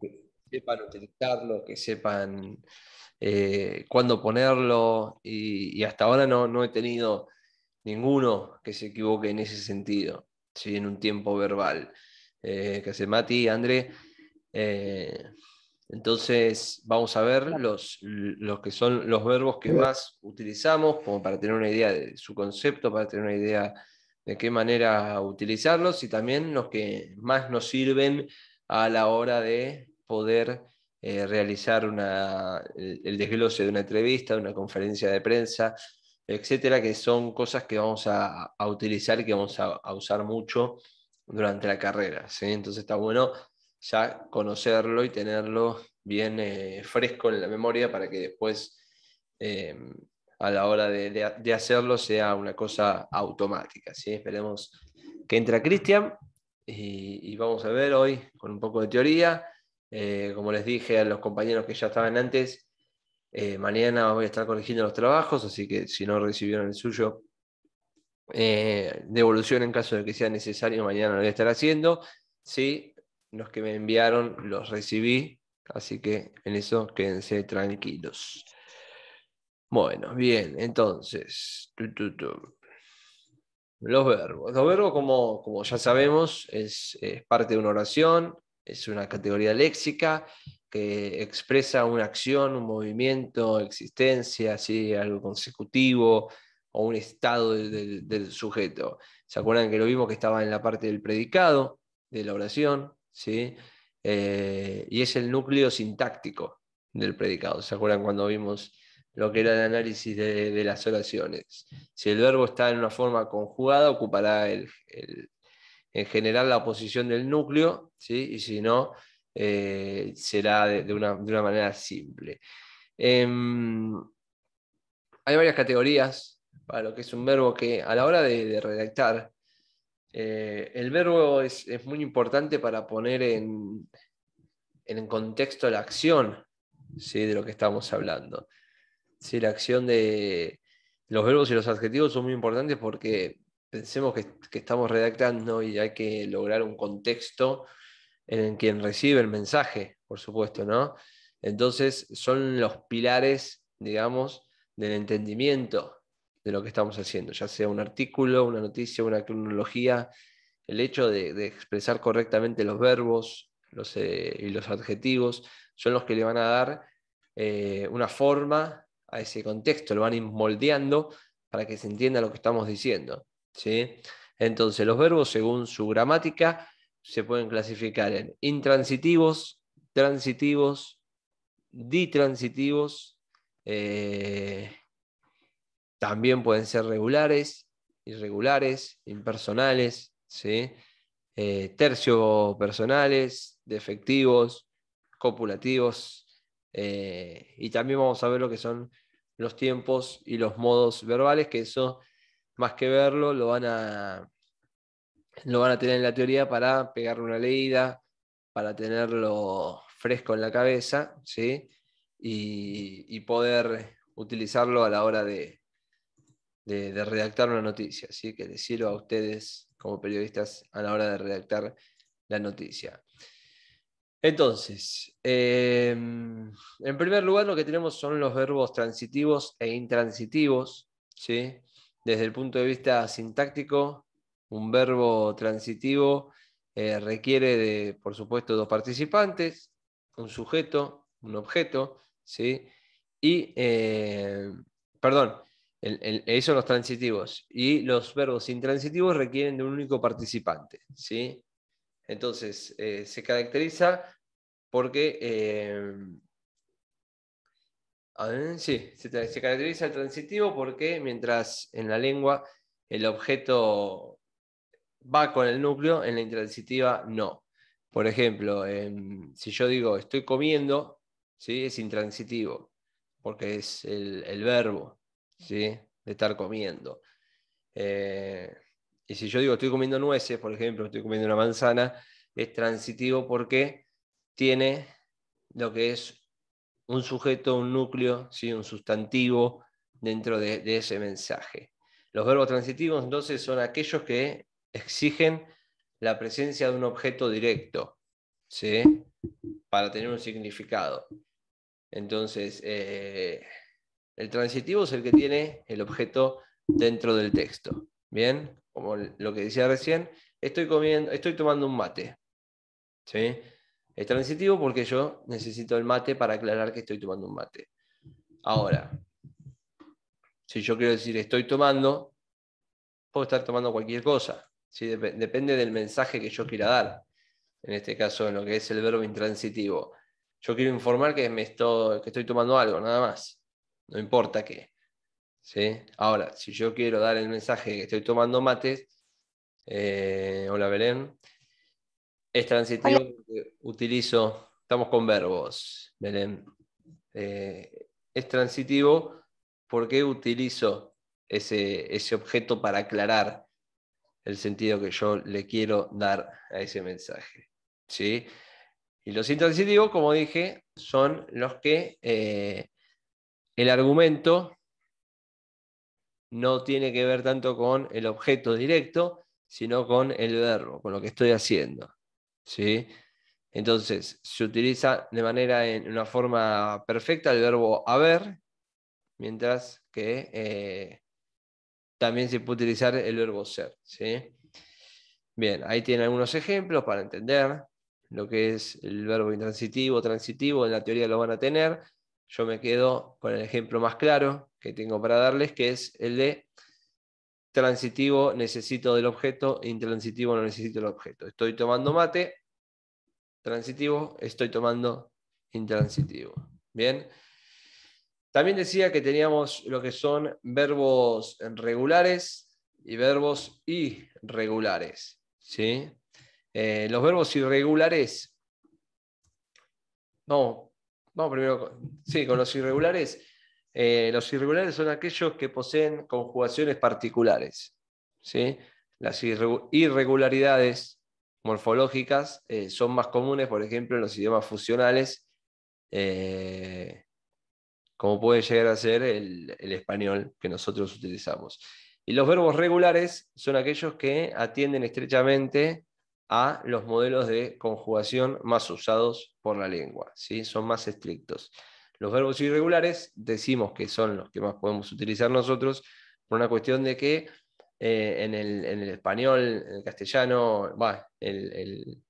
que sepan utilizarlo, que sepan eh, cuándo ponerlo y, hasta ahora no, he tenido ninguno que se equivoque en ese sentido, si en un tiempo verbal eh, que hace Mati, André. Eh, entonces vamos a ver los, los, que son los verbos que más utilizamos, como para tener una idea de su concepto, para tener una idea de qué manera utilizarlos y también los que más nos sirven a la hora de poder eh, realizar el, desglose de una entrevista, de una conferencia de prensa, etcétera, que son cosas que vamos a, utilizar y que vamos a, usar mucho durante la carrera. Entonces está bueno ya conocerlo y tenerlo bien eh, fresco en la memoria para que después eh, a la hora de, hacerlo sea una cosa automática. ¿sí? Esperemos que entre Cristian y, vamos a ver hoy con un poco de teoría. Eh, como les dije a los compañeros que ya estaban antes, eh, mañana voy a estar corrigiendo los trabajos, así que si no recibieron el suyo, eh, devolución en caso de que sea necesario, mañana lo voy a estar haciendo. Sí, los que me enviaron los recibí, así que en eso quédense tranquilos. Bueno, bien, entonces, los verbos. Los verbos, como, como ya sabemos, es, parte de una oración, es una categoría léxica que expresa una acción, un movimiento, existencia, algo consecutivo o un estado del sujeto. ¿Se acuerdan que lo vimos que estaba en la parte del predicado de la oración? ¿sí? Eh, y es el núcleo sintáctico del predicado. ¿Se acuerdan cuando vimos lo que era el análisis de, las oraciones. Si el verbo está en una forma conjugada, ocupará en general la posición del núcleo, y si no, eh, será de, una, manera simple. Em, hay varias categorías para lo que es un verbo que a la hora de, redactar, eh, el verbo es, muy importante para poner en, en contexto la acción de lo que estamos hablando. Sí, la acción de los verbos y los adjetivos son muy importantes porque pensemos que, estamos redactando y hay que lograr un contexto en quien recibe el mensaje, por supuesto, ¿no? Entonces son los pilares, digamos, del entendimiento de lo que estamos haciendo, ya sea un artículo, una noticia, una cronología, el hecho de, expresar correctamente los verbos eh, y los adjetivos son los que le van a dar eh, una forma a ese contexto, lo van moldeando para que se entienda lo que estamos diciendo. ¿sí? Entonces, los verbos, según su gramática, se pueden clasificar en intransitivos, transitivos, ditransitivos, eh, también pueden ser regulares, irregulares, impersonales, ¿sí? Eh, personales, defectivos, copulativos, eh, y también vamos a ver lo que son los tiempos y los modos verbales, que eso, más que verlo, lo van a, lo van a tener en la teoría para pegarle una leída, para tenerlo fresco en la cabeza, ¿sí? Y, poder utilizarlo a la hora de, redactar una noticia, Así Que les sirva a ustedes como periodistas a la hora de redactar la noticia. Entonces, em, en primer lugar lo que tenemos son los verbos transitivos e intransitivos. ¿sí? Desde el punto de vista sintáctico, un verbo transitivo eh, requiere de, por supuesto, dos participantes, un sujeto, un objeto, ¿sí? Y, em, perdón, esos son los transitivos. Y los verbos intransitivos requieren de un único participante, ¿sí? Entonces, eh, se caracteriza porque... Em, sí, se, caracteriza el transitivo porque mientras en la lengua el objeto va con el núcleo, en la intransitiva no. Por ejemplo, em, si yo digo estoy comiendo, ¿sí? es intransitivo, porque es el, verbo ¿sí? de estar comiendo. Eh, y si yo digo estoy comiendo nueces, por ejemplo, estoy comiendo una manzana, es transitivo porque tiene lo que es un sujeto, un núcleo, ¿sí? un sustantivo dentro de, ese mensaje. Los verbos transitivos entonces son aquellos que exigen la presencia de un objeto directo para tener un significado. Entonces, eh, el transitivo es el que tiene el objeto dentro del texto. Bien, como lo que decía recién, estoy, comiendo, estoy tomando un mate. ¿Sí? Es transitivo porque yo necesito el mate para aclarar que estoy tomando un mate. Ahora, si yo quiero decir estoy tomando, puedo estar tomando cualquier cosa. ¿sí? depende del mensaje que yo quiera dar. En este caso, en lo que es el verbo intransitivo. Yo quiero informar que, me estoy, que estoy tomando algo, nada más. No importa qué. Ahora, si yo quiero dar el mensaje que estoy tomando mates, eh, hola Belén, es transitivo porque utilizo, estamos con verbos, Belén, eh, es transitivo porque utilizo ese, objeto para aclarar el sentido que yo le quiero dar a ese mensaje. ¿sí? Y los intransitivos, como dije, son los que eh, el argumento no tiene que ver tanto con el objeto directo, sino con el verbo, con lo que estoy haciendo. ¿sí? Entonces, se utiliza de manera en una forma perfecta el verbo haber, mientras que eh, también se puede utilizar el verbo ser. Bien, ahí tienen algunos ejemplos para entender lo que es el verbo intransitivo, transitivo, en la teoría lo van a tener. Yo me quedo con el ejemplo más claro que tengo para darles, que es el de transitivo necesito del objeto, intransitivo no necesito del objeto. Estoy tomando mate, transitivo, estoy tomando intransitivo. Bien. También decía que teníamos lo que son verbos regulares y verbos irregulares. ¿sí? Eh, los verbos irregulares, no Vamos primero, sí, con los irregulares. Eh, los irregulares son aquellos que poseen conjugaciones particulares. ¿sí? Las irregularidades morfológicas eh, son más comunes, por ejemplo, en los idiomas fusionales, eh, como puede llegar a ser el español que nosotros utilizamos. Y los verbos regulares son aquellos que atienden estrechamente a los modelos de conjugación más usados por la lengua, son más estrictos. Los verbos irregulares decimos que son los que más podemos utilizar nosotros por una cuestión de que eh, en, el, español, en el castellano, el,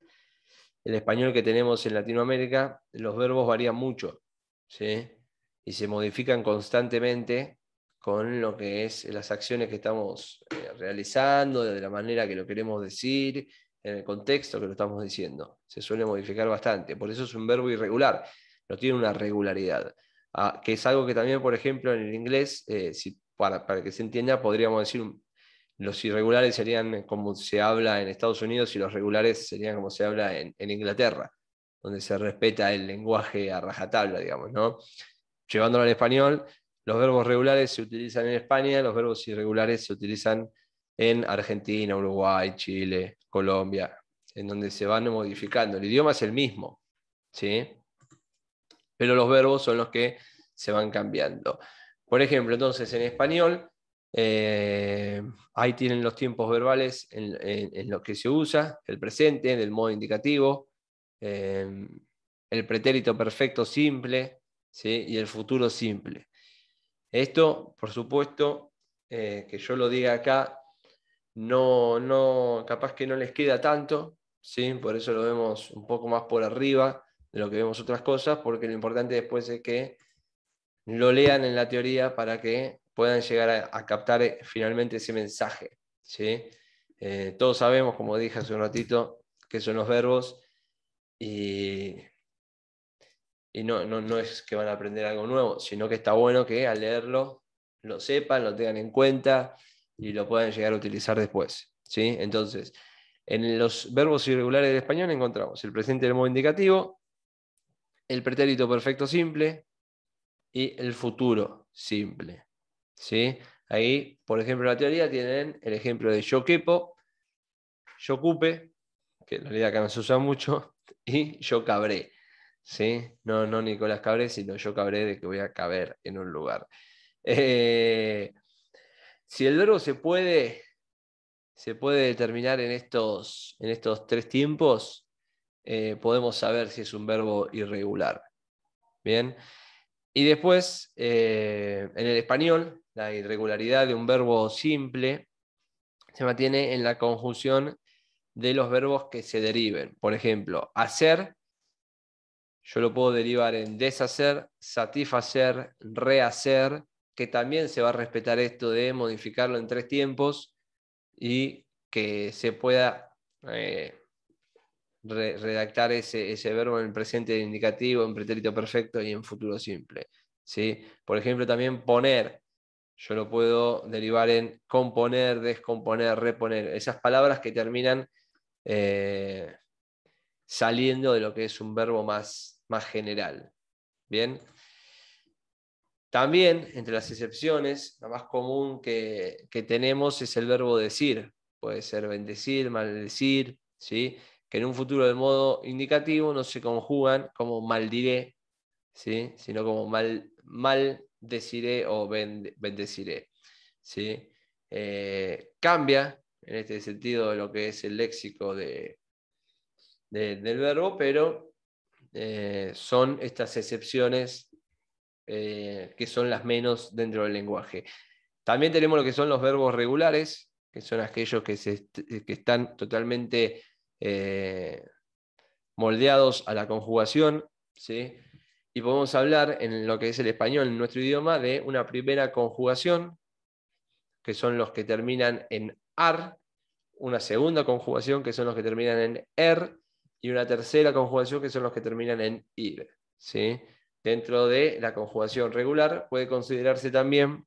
español que tenemos en Latinoamérica, los verbos varían mucho ¿sí? y se modifican constantemente con lo que es las acciones que estamos eh, realizando, de la manera que lo queremos decir en el contexto que lo estamos diciendo. Se suele modificar bastante. Por eso es un verbo irregular. No tiene una regularidad. Ah, que es algo que también, por ejemplo, en el inglés, eh, para, que se entienda, podríamos decir, los irregulares serían como se habla en Estados Unidos y los regulares serían como se habla en, Inglaterra, donde se respeta el lenguaje a rajatabla, digamos, ¿no? Llevándolo al español, los verbos regulares se utilizan en España, los verbos irregulares se utilizan en Argentina, Uruguay, Chile, Colombia, en donde se van modificando. El idioma es el mismo, ¿sí? Pero los verbos son los que se van cambiando. Por ejemplo, entonces en español, eh, ahí tienen los tiempos verbales en, los que se usa, el presente, en el modo indicativo, eh, el pretérito perfecto simple ¿sí? y el futuro simple. Esto, por supuesto, eh, que yo lo diga acá no, no, capaz que no les queda tanto, ¿sí? por eso lo vemos un poco más por arriba de lo que vemos otras cosas, porque lo importante después es que lo lean en la teoría para que puedan llegar a, captar eh, finalmente ese mensaje. ¿sí? Eh, todos sabemos, como dije hace un ratito, que son los verbos y, no, no es que van a aprender algo nuevo, sino que está bueno que al leerlo lo sepan, lo tengan en cuenta, y lo pueden llegar a utilizar después. ¿sí? Entonces, en los verbos irregulares del español encontramos el presente del modo indicativo, el pretérito perfecto simple y el futuro simple. ¿sí? Ahí, por ejemplo, en la teoría tienen el ejemplo de yo quepo, yo ocupe, que en realidad acá no se usa mucho, y yo cabré. ¿sí? No, no Nicolás Cabré, sino yo cabré de que voy a caber en un lugar. Eh, si el verbo se puede, determinar en estos, tres tiempos, eh, podemos saber si es un verbo irregular. Bien. Y después, eh, en el español, la irregularidad de un verbo simple se mantiene en la conjunción de los verbos que se deriven. Por ejemplo, hacer, yo lo puedo derivar en deshacer, satisfacer, rehacer, que también se va a respetar esto de modificarlo en tres tiempos y que se pueda eh, redactar ese, verbo en el presente indicativo, en pretérito perfecto y en futuro simple. ¿sí? Por ejemplo, también poner. Yo lo puedo derivar en componer, descomponer, reponer. Esas palabras que terminan eh, saliendo de lo que es un verbo más, más general. Bien. También, entre las excepciones, la más común que, tenemos es el verbo decir. Puede ser bendecir, maldecir, ¿sí? que en un futuro de modo indicativo no se conjugan como maldiré, ¿sí? sino como mal, maldeciré o bendeciré. ¿sí? Eh, cambia en este sentido lo que es el léxico de, del verbo, pero eh, son estas excepciones eh, que son las menos dentro del lenguaje. También tenemos lo que son los verbos regulares, que son aquellos que, eh, están totalmente eh, moldeados a la conjugación, ¿sí? y podemos hablar en lo que es el español, en nuestro idioma, de una primera conjugación, que son los que terminan en ar, una segunda conjugación, que son los que terminan en er, y una tercera conjugación, que son los que terminan en ir. ¿sí? dentro de la conjugación regular puede considerarse también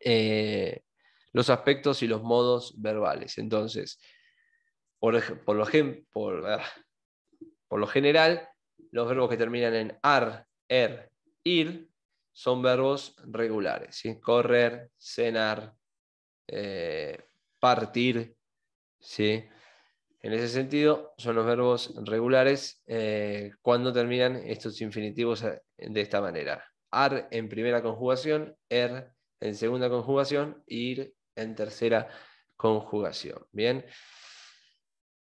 eh, los aspectos y los modos verbales. Entonces, por, lo, ah, lo, general, los verbos que terminan en ar, er, ir son verbos regulares. Correr, cenar, eh, partir. ¿sí? En ese sentido, son los verbos regulares eh, cuando terminan estos infinitivos eh, de esta manera. Ar en primera conjugación, er en segunda conjugación, ir en tercera conjugación. Bien.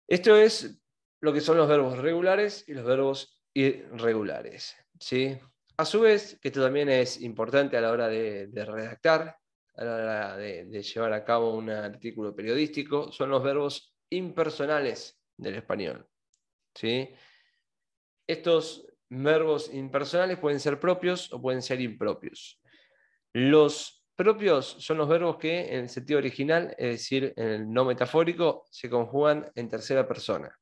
Esto es lo que son los verbos regulares y los verbos irregulares. ¿sí? A su vez, que esto también es importante a la hora de, redactar, a la hora de, de llevar a cabo un artículo periodístico, son los verbos impersonales del español. ¿sí? Estos verbos impersonales pueden ser propios o pueden ser impropios. Los propios son los verbos que en el sentido original, es decir, en el no metafórico, se conjugan en tercera persona.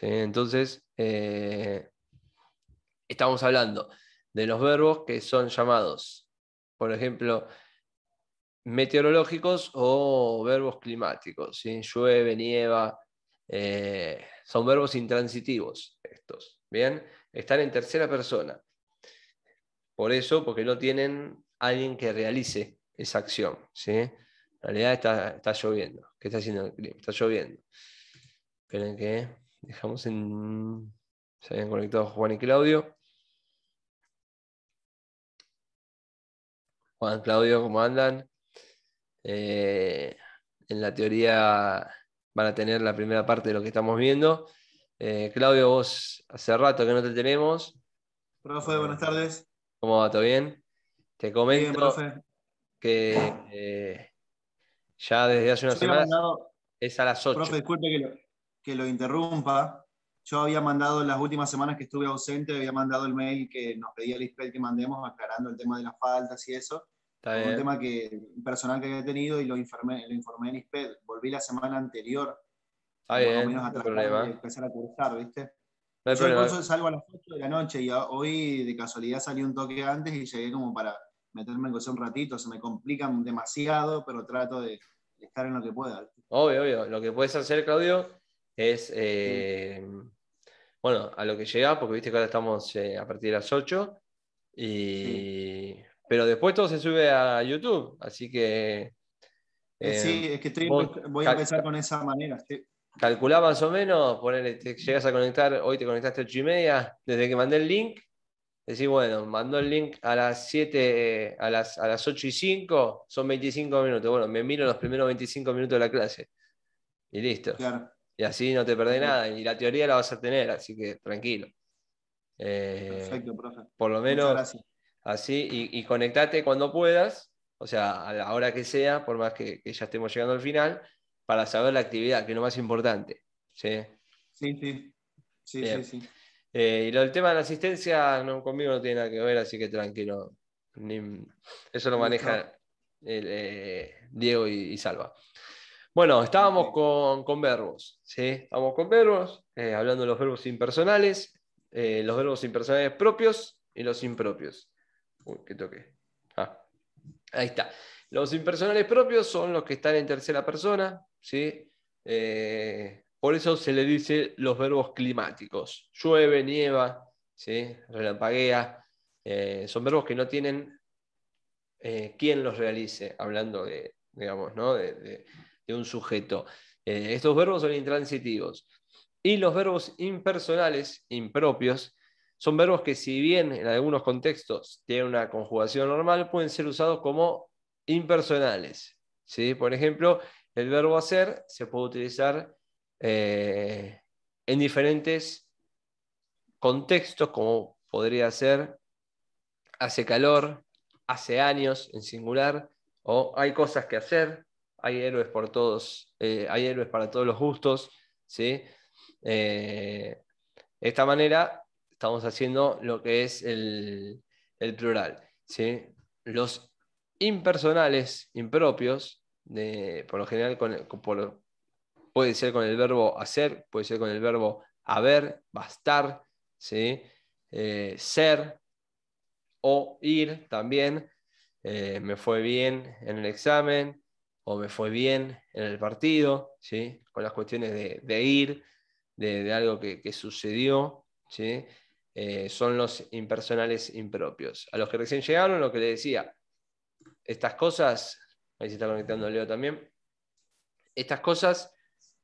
Entonces, eh, estamos hablando de los verbos que son llamados. Por ejemplo, meteorológicos o verbos climáticos. ¿sí? Llueve, nieva, eh, son verbos intransitivos estos. Bien, están en tercera persona. Por eso, porque no tienen alguien que realice esa acción. ¿sí? En realidad está, está lloviendo. ¿Qué está haciendo el Está lloviendo. Esperen que dejamos en... Se habían conectado Juan y Claudio. Juan, Claudio, ¿cómo andan? Eh, en la teoría van a tener la primera parte de lo que estamos viendo. Eh, Claudio, vos hace rato que no te tenemos. Profe, buenas tardes. ¿Cómo va? ¿Todo bien? Te comento que eh, ya desde hace una semana es a las 8. Profe, disculpe que lo, interrumpa. Yo había mandado en las últimas semanas que estuve ausente, había mandado el mail que nos pedía el e que mandemos aclarando el tema de las faltas y eso un tema que, personal que había tenido y lo informé, lo en ISPED. Volví la semana anterior. Está bien, más o menos a cursar, ¿viste? No Yo salgo a las 8 de la noche y hoy de casualidad salí un toque antes y llegué como para meterme en cuestión un ratito. Se me complican demasiado, pero trato de estar en lo que pueda. Obvio, obvio. Lo que puedes hacer, Claudio, es. Eh, bueno, a lo que llega, porque viste que ahora estamos eh, a partir de las 8 y pero después todo se sube a YouTube, así que... Eh, sí, eh, es que voy a empezar con esa manera. Calculá más o menos, ponele, llegas a conectar, hoy te conectaste a 8 y media, desde que mandé el link, decís, bueno, mandó el link a las 7, a las, 8 y 5, son 25 minutos, bueno, me miro los primeros 25 minutos de la clase y listo. Y así no te perdés nada, y la teoría la vas a tener, así que tranquilo. Eh, Perfecto, profe. Por lo menos Así, y, conectate cuando puedas, o sea, a la hora que sea, por más que, ya estemos llegando al final, para saber la actividad, que es lo más importante. Sí, sí, sí. Eh, y lo del tema de la asistencia conmigo no tiene nada que ver, así que tranquilo. eso lo maneja eh, Diego y, Salva. Bueno, estábamos con, verbos, ¿sí? con verbos, eh, hablando de los verbos impersonales, los verbos impersonales propios y los impropios que ah. ahí está. Los impersonales propios son los que están en tercera persona, ¿sí? Eh, por eso se le dice los verbos climáticos. Llueve, nieva, ¿sí? relampaguea. Eh, son verbos que no tienen eh, quién los realice, hablando de, digamos, ¿no? de un sujeto. Eh, estos verbos son intransitivos. Y los verbos impersonales, impropios, son verbos que si bien en algunos contextos tienen una conjugación normal, pueden ser usados como impersonales. ¿sí? Por ejemplo, el verbo hacer se puede utilizar eh, en diferentes contextos, como podría ser hace calor, hace años en singular, o hay cosas que hacer, hay héroes por todos, eh, hay héroes para todos los gustos, ¿sí? de eh, esta manera estamos haciendo lo que es el, plural. ¿sí? Los impersonales, impropios, por lo general con, puede ser con el verbo hacer, puede ser con el verbo haber, bastar, ¿sí? Eh, ser o ir también. Eh, me fue bien en el examen o me fue bien en el partido, ¿sí? con las cuestiones de, ir, de, algo que, que, sucedió. ¿sí? Eh, son los impersonales impropios. A los que recién llegaron, lo que les decía, estas cosas, ahí se está conectando Leo también, estas cosas,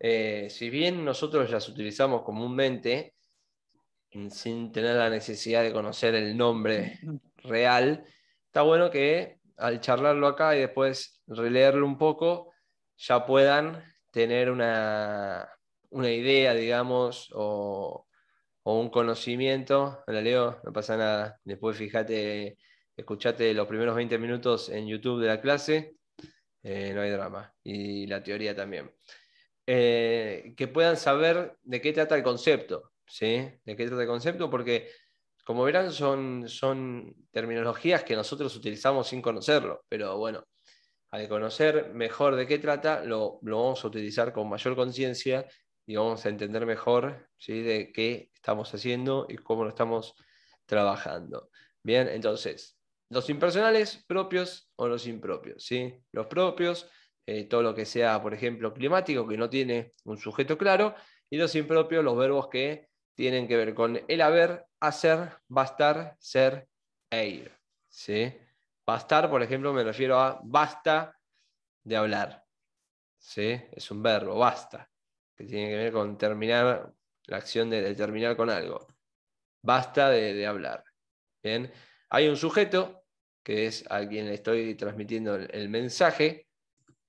eh, si bien nosotros las utilizamos comúnmente, sin tener la necesidad de conocer el nombre real, está bueno que al charlarlo acá y después releerlo un poco, ya puedan tener una, una idea, digamos, o, o un conocimiento, la leo, no pasa nada. Después fíjate, escuchate los primeros 20 minutos en YouTube de la clase, eh, no hay drama. Y la teoría también. Eh, que puedan saber de qué trata el concepto, ¿sí? De qué trata el concepto, porque como verán son, son terminologías que nosotros utilizamos sin conocerlo, pero bueno, al conocer mejor de qué trata, lo, lo vamos a utilizar con mayor conciencia y vamos a entender mejor ¿sí? de qué estamos haciendo y cómo lo estamos trabajando. Bien, entonces, los impersonales propios o los impropios. ¿sí? Los propios, eh, todo lo que sea, por ejemplo, climático, que no tiene un sujeto claro, y los impropios, los verbos que tienen que ver con el haber, hacer, bastar, ser e ir. ¿sí? Bastar, por ejemplo, me refiero a basta de hablar. ¿sí? Es un verbo, basta que tiene que ver con terminar, la acción de, terminar con algo. Basta de, hablar. hay un sujeto, que es a quien le estoy transmitiendo el, mensaje.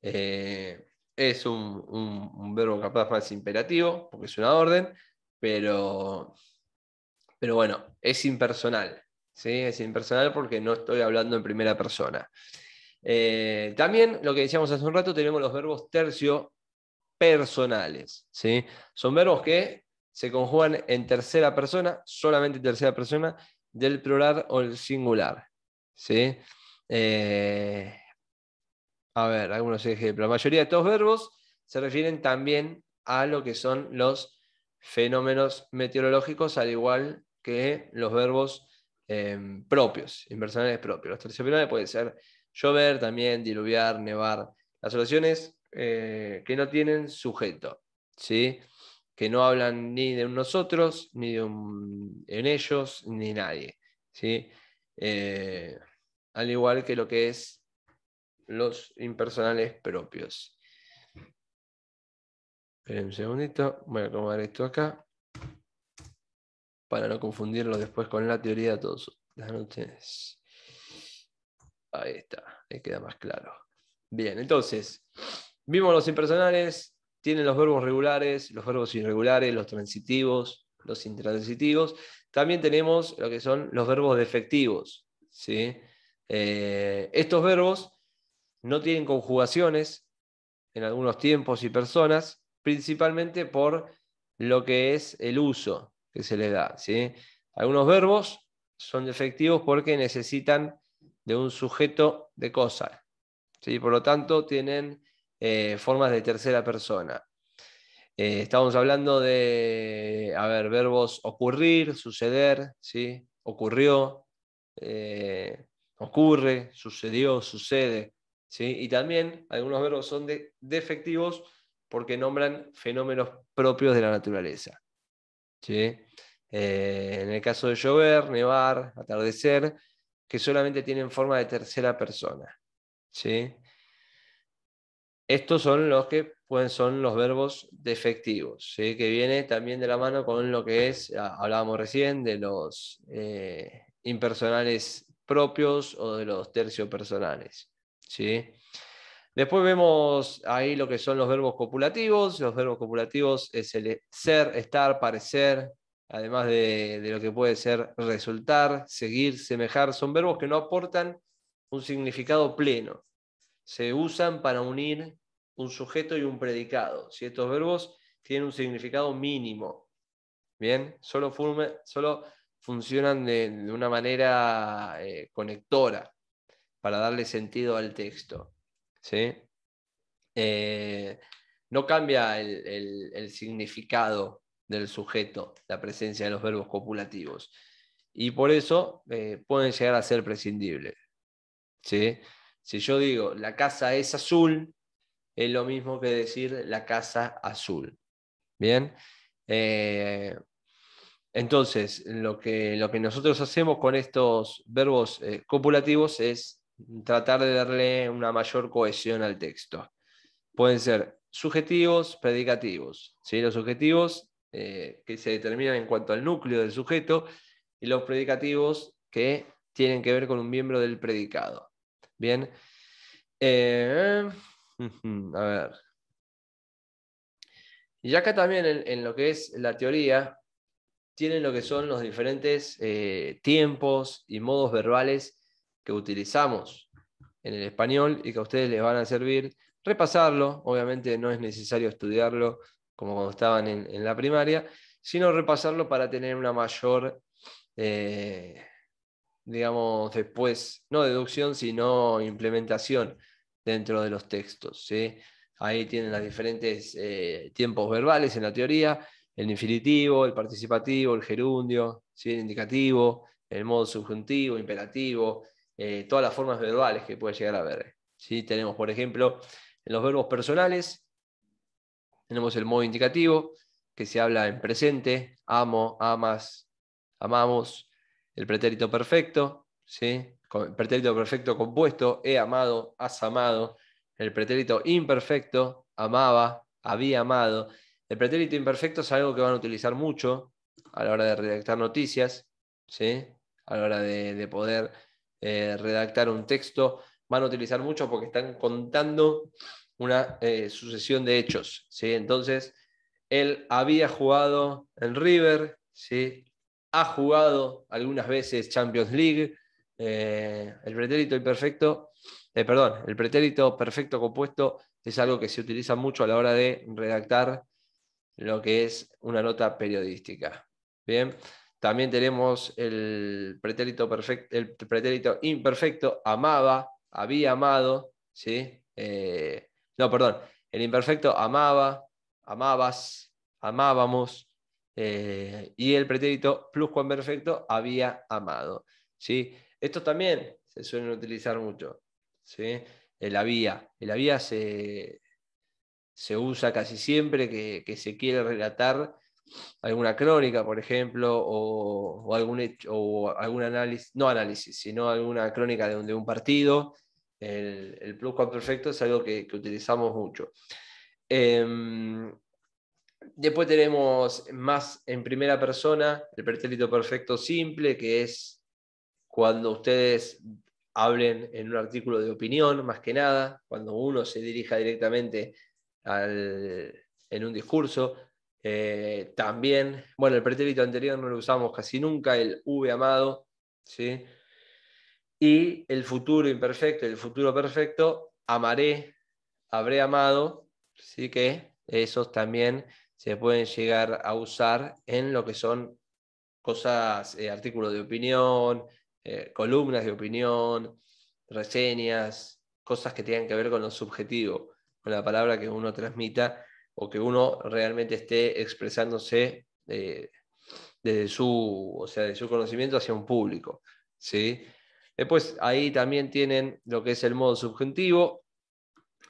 Eh, es un, verbo capaz más imperativo, porque es una orden, pero, pero bueno, es impersonal. ¿sí? Es impersonal porque no estoy hablando en primera persona. Eh, también lo que decíamos hace un rato, tenemos los verbos tercio personales. ¿sí? Son verbos que se conjugan en tercera persona, solamente tercera persona, del plural o el singular. ¿sí? Eh, a ver, algunos ejemplos. La mayoría de estos verbos se refieren también a lo que son los fenómenos meteorológicos, al igual que los verbos em, propios, inversionales propios. Los terciopelares pueden ser llover, también diluviar, nevar. Las oraciones eh, que no tienen sujeto, ¿sí? que no hablan ni de nosotros, ni de en ellos, ni nadie. ¿sí? Eh, al igual que lo que es los impersonales propios. Esperen un segundito, voy a acomodar esto acá para no confundirlo después con la teoría de todos las noches. Ahí está, ahí queda más claro. Bien, entonces, Vimos los impersonales, tienen los verbos regulares, los verbos irregulares, los transitivos, los intransitivos. También tenemos lo que son los verbos defectivos. ¿sí? Eh, estos verbos no tienen conjugaciones en algunos tiempos y personas, principalmente por lo que es el uso que se les da. ¿sí? Algunos verbos son defectivos porque necesitan de un sujeto de cosa. ¿sí? Por lo tanto, tienen eh, formas de tercera persona. Eh, estamos hablando de, a ver, verbos ocurrir, suceder, ¿sí? ocurrió, eh, ocurre, sucedió, sucede. ¿sí? Y también algunos verbos son defectivos porque nombran fenómenos propios de la naturaleza. en el caso de llover, nevar, atardecer, que solamente tienen forma de tercera persona. ¿sí? Estos son los que pueden, son los verbos defectivos, que viene también de la mano con lo que es, hablábamos recién, de los eh, impersonales propios o de los terciopersonales. ¿sí? Después vemos ahí lo que son los verbos copulativos. Los verbos copulativos es el ser, estar, parecer, además de lo que puede ser resultar, seguir, semejar. Son verbos que no aportan un significado pleno se usan para unir un sujeto y un predicado. Si estos verbos tienen un significado mínimo, ¿bien? Solo, solo funcionan de, una manera eh, conectora para darle sentido al texto, ¿sí? Eh, no cambia el, significado del sujeto, la presencia de los verbos copulativos. Y por eso eh, pueden llegar a ser prescindibles. ¿sí? Si yo digo la casa es azul, es lo mismo que decir la casa azul. Bien. Eh, entonces, lo que, lo que, nosotros hacemos con estos verbos eh, copulativos es tratar de darle una mayor cohesión al texto. Pueden ser subjetivos, predicativos. Los subjetivos eh, que se determinan en cuanto al núcleo del sujeto y los predicativos que tienen que ver con un miembro del predicado. Bien. Eh, a ver. Y acá también en, lo que es la teoría, tienen lo que son los diferentes eh, tiempos y modos verbales que utilizamos en el español y que a ustedes les van a servir repasarlo. Obviamente no es necesario estudiarlo como cuando estaban en, la primaria, sino repasarlo para tener una mayor eh, digamos, después, no deducción, sino implementación dentro de los textos. Ahí tienen los diferentes eh, tiempos verbales en la teoría, el infinitivo, el participativo, el gerundio, el indicativo, el modo subjuntivo, imperativo, eh, todas las formas verbales que puede llegar a haber. Tenemos, por ejemplo, en los verbos personales, tenemos el modo indicativo, que se habla en presente, amo, amas, amamos, el pretérito perfecto, ¿sí? El pretérito perfecto compuesto, he amado, has amado, el pretérito imperfecto, amaba, había amado. El pretérito imperfecto es algo que van a utilizar mucho a la hora de redactar noticias, ¿sí? a la hora de, poder eh, redactar un texto, van a utilizar mucho porque están contando una eh, sucesión de hechos. ¿sí? Entonces, él había jugado en River, ¿sí? ha jugado algunas veces Champions League. Eh, el pretérito imperfecto, eh, perdón, el pretérito perfecto compuesto es algo que se utiliza mucho a la hora de redactar lo que es una nota periodística. Bien, también tenemos el pretérito perfecto, el pretérito imperfecto, amaba, había amado, ¿sí? Eh, no, perdón, el imperfecto amaba, amabas, amábamos, eh, y el pretérito pluscuamperfecto había amado. ¿sí? Esto también se suelen utilizar mucho. ¿sí? El había. El había se, se usa casi siempre que, se quiere relatar alguna crónica, por ejemplo, o, algún o algún análisis, no análisis, sino alguna crónica de un, un partido. El, el pluscuamperfecto es algo que, utilizamos mucho. Em, Después tenemos más en primera persona, el pretérito perfecto simple, que es cuando ustedes hablen en un artículo de opinión, más que nada, cuando uno se dirija directamente en un discurso. Eh, también, bueno, el pretérito anterior no lo usamos casi nunca, el V amado, ¿sí? Y el futuro imperfecto, el futuro perfecto, amaré, habré amado, ¿sí? Que esos también se pueden llegar a usar en lo que son cosas, eh, artículos de opinión, eh, columnas de opinión, reseñas, cosas que tengan que ver con lo subjetivo, con la palabra que uno transmita o que uno realmente esté expresándose eh, desde su, o sea, de su conocimiento hacia un público. ¿sí? Después ahí también tienen lo que es el modo subjuntivo,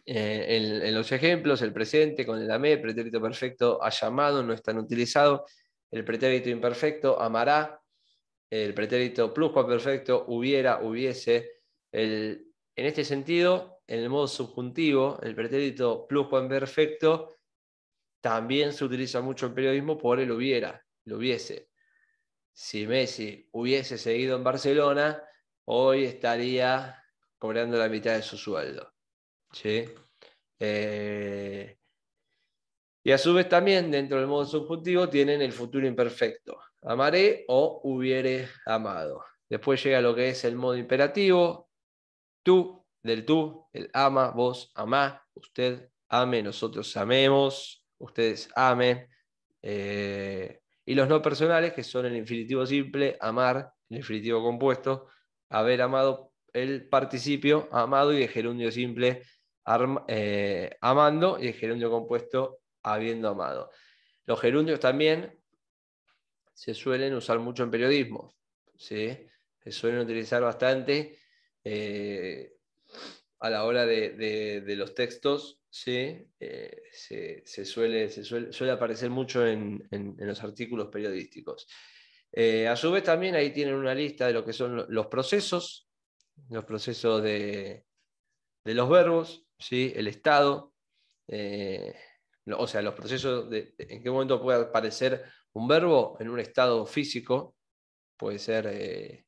eh, en, los ejemplos, el presente con el amé, pretérito perfecto ha llamado, no están tan utilizado. El pretérito imperfecto amará. El pretérito pluscuamperfecto, hubiera, hubiese. en este sentido, en el modo subjuntivo, el pretérito pluscuamperfecto también se utiliza mucho en periodismo por el hubiera, lo hubiese. Si Messi hubiese seguido en Barcelona, hoy estaría cobrando la mitad de su sueldo. Eh, y a su vez también dentro del modo subjuntivo tienen el futuro imperfecto, amaré o hubiere amado. Después llega lo que es el modo imperativo, tú, del tú, el ama, vos amá, usted ame, nosotros amemos, ustedes amen. Eh, y los no personales, que son el infinitivo simple, amar, el infinitivo compuesto, haber amado, el participio amado y el gerundio simple, eh, amando y el gerundio compuesto habiendo amado. Los gerundios también se suelen usar mucho en periodismo, se suelen utilizar bastante eh, a la hora de, los textos, eh, se, suele, aparecer mucho en, los artículos periodísticos. a su vez también ahí tienen una lista de lo que son los procesos, los procesos de los verbos, el Estado, eh, o sea, los procesos en qué momento puede aparecer un verbo en un estado físico, puede ser eh,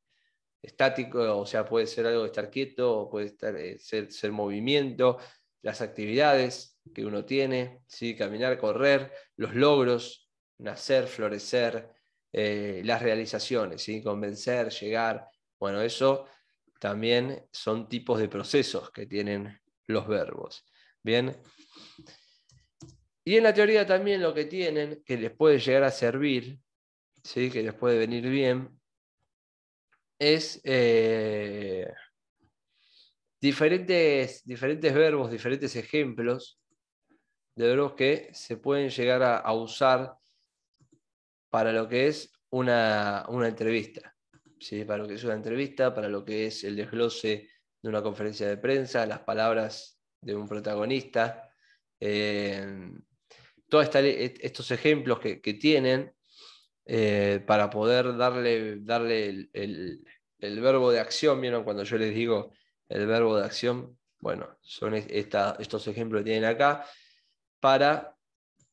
estático, o sea, puede ser algo de estar quieto, o puede estar, eh, ser, movimiento, las actividades que uno tiene, ¿sí? caminar, correr, los logros, nacer, florecer, las realizaciones, ¿sí? convencer, llegar, bueno, eso también son tipos de procesos que tienen los verbos. Bien. Y en la teoría también lo que tienen, que les puede llegar a servir, ¿sí? que les puede venir bien, es eh, diferentes, diferentes verbos, diferentes ejemplos de verbos que se pueden llegar a, usar para lo que es una, entrevista. ¿sí? Para lo que es una entrevista, para lo que es el desglose una conferencia de prensa, las palabras de un protagonista, eh, todos estos ejemplos que, tienen eh, para poder darle, darle el, verbo de acción, Cuando yo les digo el verbo de acción, bueno, son estos ejemplos que tienen acá, para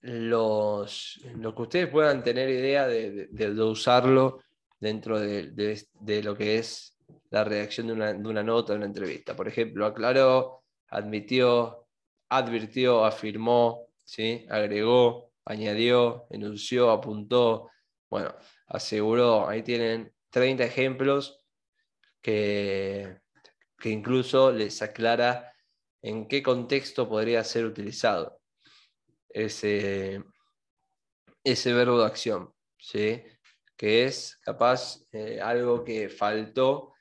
los, que ustedes puedan tener idea de, usarlo dentro de, lo que es la redacción de una, nota, de una entrevista. Por ejemplo, aclaró, admitió, advirtió, afirmó, ¿sí? agregó, añadió, enunció, apuntó, bueno, aseguró. Ahí tienen 30 ejemplos que, que incluso les aclara en qué contexto podría ser utilizado ese, ese verbo de acción, ¿sí? que es capaz eh, algo que faltó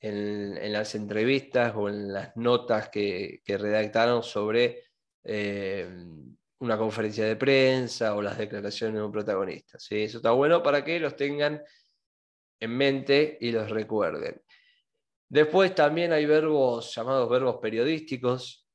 en, las entrevistas o en las notas que, redactaron sobre eh, una conferencia de prensa o las declaraciones de un protagonista. ¿sí? Eso está bueno para que los tengan en mente y los recuerden. Después también hay verbos llamados verbos periodísticos.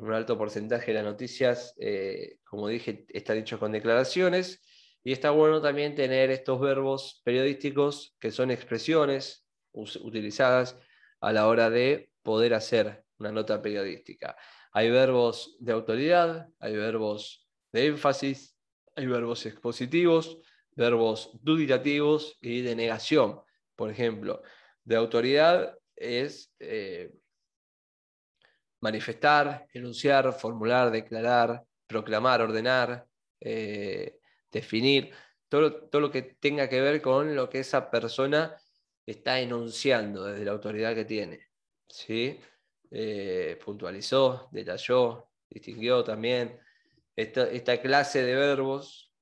Un alto porcentaje de las noticias, eh, como dije, están hechos con declaraciones. Y está bueno también tener estos verbos periodísticos que son expresiones, utilizadas a la hora de poder hacer una nota periodística. Hay verbos de autoridad, hay verbos de énfasis, hay verbos expositivos, verbos duditativos y de negación. Por ejemplo, de autoridad es eh, manifestar, enunciar, formular, declarar, proclamar, ordenar, eh, definir, todo, todo, lo que tenga que ver con lo que esa persona está enunciando desde la autoridad que tiene. ¿sí? Eh, puntualizó, detalló, distinguió también. Esta, clase de verbos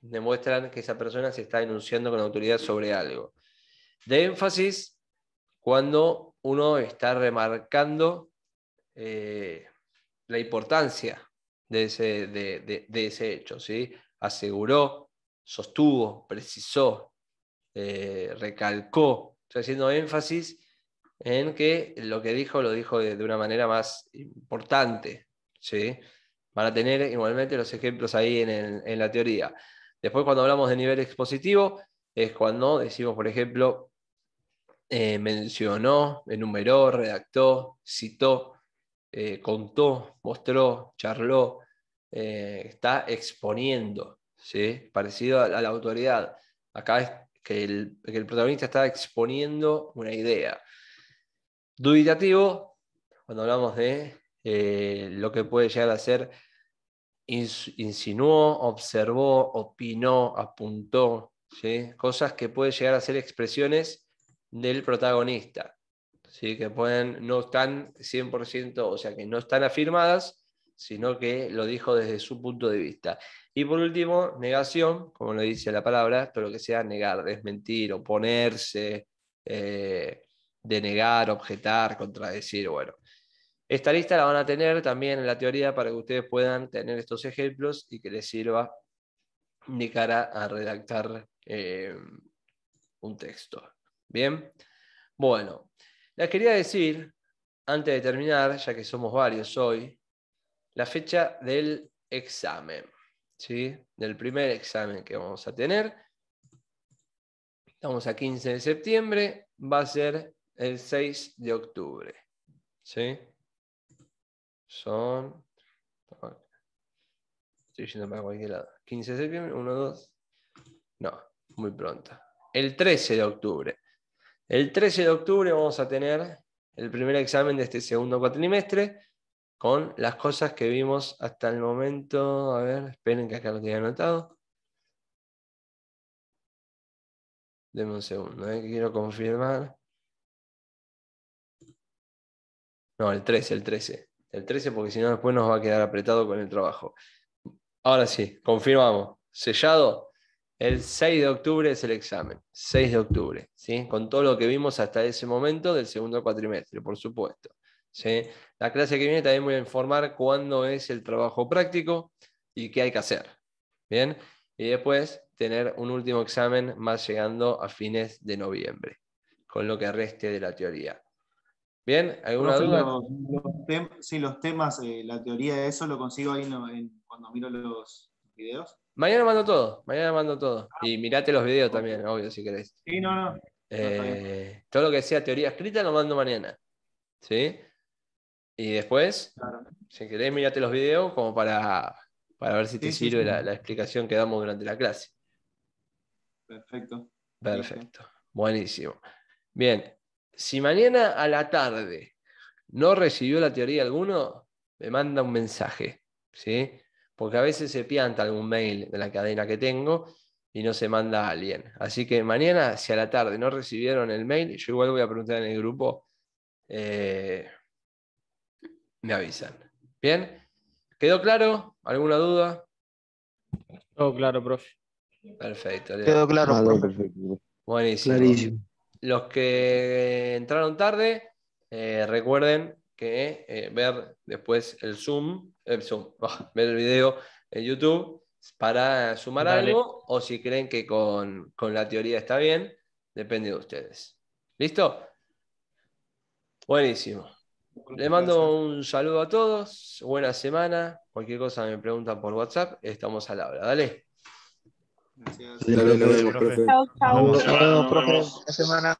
demuestran que esa persona se está enunciando con autoridad sobre algo. De énfasis, cuando uno está remarcando eh, la importancia de ese, de ese hecho. ¿sí? Aseguró, sostuvo, precisó, eh, recalcó, estoy haciendo énfasis en que lo que dijo lo dijo de, una manera más importante. ¿sí? Van a tener igualmente los ejemplos ahí en, la teoría. Después cuando hablamos de nivel expositivo, es cuando decimos, por ejemplo, eh, mencionó, enumeró, redactó, citó, eh, contó, mostró, charló, está exponiendo, ¿sí? parecido a, la autoridad. Acá que el, protagonista está exponiendo una idea. Dubitativo, cuando hablamos de eh, lo que puede llegar a ser, insinuó, observó, opinó, apuntó, cosas que pueden llegar a ser expresiones del protagonista, que pueden, no están 100%, o sea, que no están afirmadas, sino que lo dijo desde su punto de vista. Y por último, negación, como lo dice la palabra, todo lo que sea negar, desmentir, oponerse, eh, denegar, objetar, contradecir, bueno. Esta lista la van a tener también en la teoría para que ustedes puedan tener estos ejemplos y que les sirva de cara a redactar eh, un texto. Bien, bueno, les quería decir, antes de terminar, ya que somos varios hoy, la fecha del examen, ¿sí? del primer examen que vamos a tener. Estamos a 15 de septiembre, va a ser el 6 de octubre. ¿sí? Son... Estoy yendo para cualquier lado. 15 de septiembre, 1, 2. No, muy pronto. El 13 de octubre. El 13 de octubre vamos a tener el primer examen de este segundo cuatrimestre con las cosas que vimos hasta el momento. A ver, esperen que acá lo tenga anotado. Deme un segundo, eh, quiero confirmar. No, el 13, el 13. El 13 porque si no después nos va a quedar apretado con el trabajo. Ahora sí, confirmamos. Sellado. El 6 de octubre es el examen. 6 de octubre, ¿sí? Con todo lo que vimos hasta ese momento del segundo cuatrimestre, por supuesto. ¿sí? La clase que viene también voy a informar cuándo es el trabajo práctico y qué hay que hacer. Bien, y después tener un último examen más llegando a fines de noviembre, con lo que reste de la teoría. Bien, ¿alguna duda? Los, los sí, los temas, eh, la teoría de eso lo consigo ahí cuando miro los videos. Mañana mando todo, mañana mando todo. Ah. y mirate los videos también, obvio, si querés. Sí, no, no. Eh, no todo lo que sea teoría escrita lo mando mañana. ¿Sí? Y después, si querés, mirate los videos como para, ver si te sirve La, explicación que damos durante la clase. Perfecto. Perfecto. Buenísimo. Bien, si mañana a la tarde no recibió la teoría alguno, me manda un mensaje, ¿sí? Porque a veces se pianta algún mail de la cadena que tengo y no se manda a alguien. Así que mañana, si a la tarde no recibieron el mail, yo igual voy a preguntar en el grupo. Eh, me avisan. ¿Bien? ¿Quedó claro? ¿Alguna duda? Todo claro, profe. Perfecto. Quedó claro, Buenísimo. Los que entraron tarde, eh, recuerden que eh, ver después el Zoom, el ah, ver el video en YouTube para sumar algo o si creen que con, con la teoría está bien, depende de ustedes. ¿Listo? Buenísimo. Le mando un saludo a todos, buena semana. Cualquier cosa me preguntan por WhatsApp, estamos a la hora. Dale. Gracias. semana.